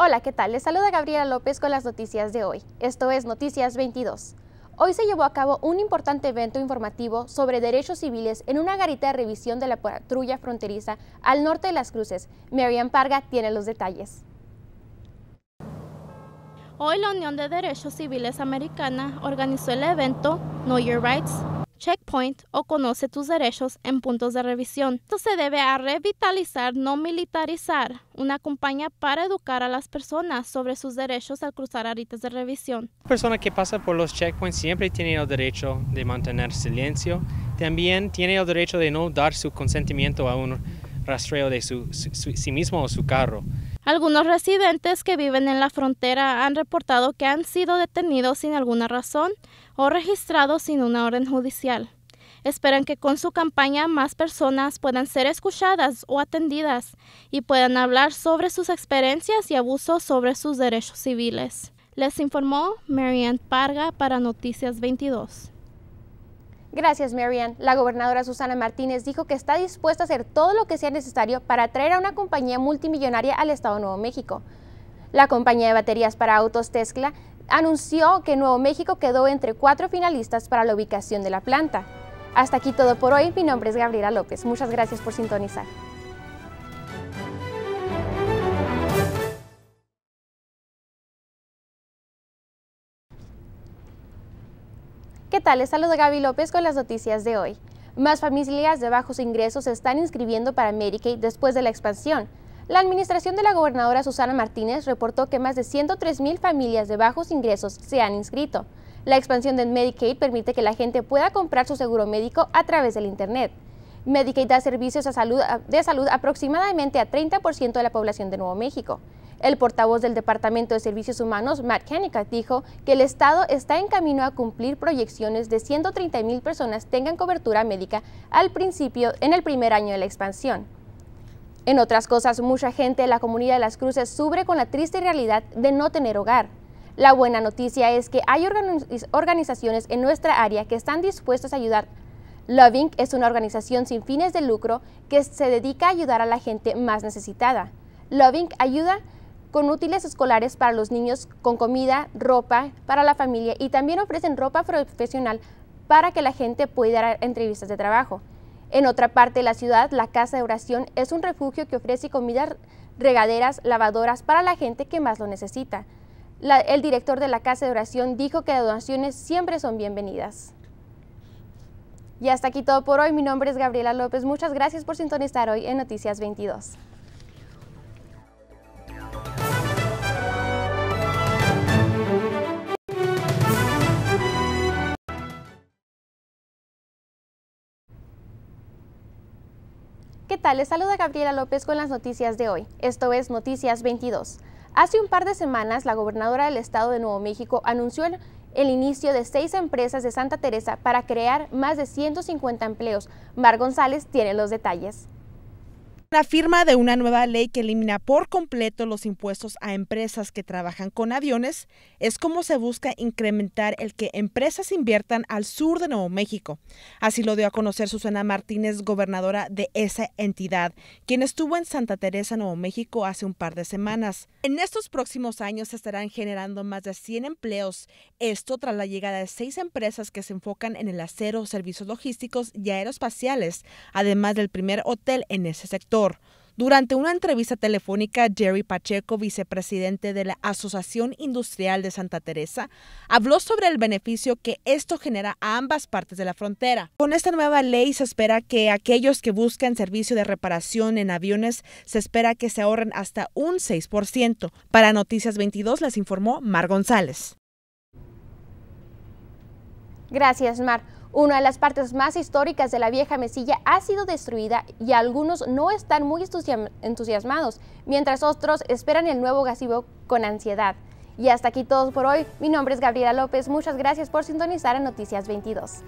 Hola, ¿qué tal? Les saluda Gabriela López con las noticias de hoy. Esto es Noticias 22. Hoy se llevó a cabo un importante evento informativo sobre derechos civiles en una garita de revisión de la patrulla fronteriza al norte de las cruces. Marian Parga tiene los detalles. Hoy la Unión de Derechos Civiles Americana organizó el evento Know Your Rights, checkpoint o conoce tus derechos en puntos de revisión. Esto se debe a revitalizar, no militarizar, una campaña para educar a las personas sobre sus derechos al cruzar aritas de revisión. La persona que pasa por los checkpoints siempre tiene el derecho de mantener silencio, también tiene el derecho de no dar su consentimiento a un rastreo de su, sí mismo o su carro. Algunos residentes que viven en la frontera han reportado que han sido detenidos sin alguna razón o registrados sin una orden judicial. Esperan que con su campaña más personas puedan ser escuchadas o atendidas y puedan hablar sobre sus experiencias y abusos sobre sus derechos civiles. Les informó Marianne Parga para Noticias 22. Gracias, Marianne. La gobernadora Susana Martínez dijo que está dispuesta a hacer todo lo que sea necesario para atraer a una compañía multimillonaria al Estado de Nuevo México. La compañía de baterías para autos Tesla anunció que Nuevo México quedó entre cuatro finalistas para la ubicación de la planta. Hasta aquí todo por hoy. Mi nombre es Gabriela López. Muchas gracias por sintonizar. ¿Qué tal? Les de Gaby López con las noticias de hoy. Más familias de bajos ingresos se están inscribiendo para Medicaid después de la expansión. La administración de la gobernadora Susana Martínez reportó que más de 103 mil familias de bajos ingresos se han inscrito. La expansión de Medicaid permite que la gente pueda comprar su seguro médico a través del Internet. Medicaid da servicios de salud aproximadamente a 30% de la población de Nuevo México. El portavoz del Departamento de Servicios Humanos, Matt Kennecott, dijo que el Estado está en camino a cumplir proyecciones de 130 mil personas tengan cobertura médica al principio en el primer año de la expansión. En otras cosas, mucha gente de la comunidad de Las Cruces sufre con la triste realidad de no tener hogar. La buena noticia es que hay organizaciones en nuestra área que están dispuestas a ayudar Loving es una organización sin fines de lucro que se dedica a ayudar a la gente más necesitada. Loving ayuda con útiles escolares para los niños, con comida, ropa para la familia y también ofrecen ropa profesional para que la gente pueda dar entrevistas de trabajo. En otra parte de la ciudad, la Casa de Oración es un refugio que ofrece comidas, regaderas, lavadoras para la gente que más lo necesita. el director de la Casa de Oración dijo que las donaciones siempre son bienvenidas. Y hasta aquí todo por hoy. Mi nombre es Gabriela López. Muchas gracias por sintonizar hoy en Noticias 22. ¿Qué tal? Les saluda Gabriela López con las noticias de hoy. Esto es Noticias 22. Hace un par de semanas, la gobernadora del estado de Nuevo México anunció el, el inicio de seis empresas de Santa Teresa para crear más de 150 empleos. Mar González tiene los detalles. La firma de una nueva ley que elimina por completo los impuestos a empresas que trabajan con aviones es como se busca incrementar el que empresas inviertan al sur de Nuevo México. Así lo dio a conocer Susana Martínez, gobernadora de esa entidad, quien estuvo en Santa Teresa, Nuevo México, hace un par de semanas. En estos próximos años se estarán generando más de 100 empleos, esto tras la llegada de seis empresas que se enfocan en el acero, servicios logísticos y aeroespaciales, además del primer hotel en ese sector. Durante una entrevista telefónica, Jerry Pacheco, vicepresidente de la Asociación Industrial de Santa Teresa, habló sobre el beneficio que esto genera a ambas partes de la frontera. Con esta nueva ley se espera que aquellos que buscan servicio de reparación en aviones se espera que se ahorren hasta un 6%. Para Noticias 22 les informó Mar González. Gracias, Mar. Una de las partes más históricas de la vieja mesilla ha sido destruida y algunos no están muy entusiasmados, mientras otros esperan el nuevo gasivo con ansiedad. Y hasta aquí todos por hoy. Mi nombre es Gabriela López. Muchas gracias por sintonizar a Noticias 22.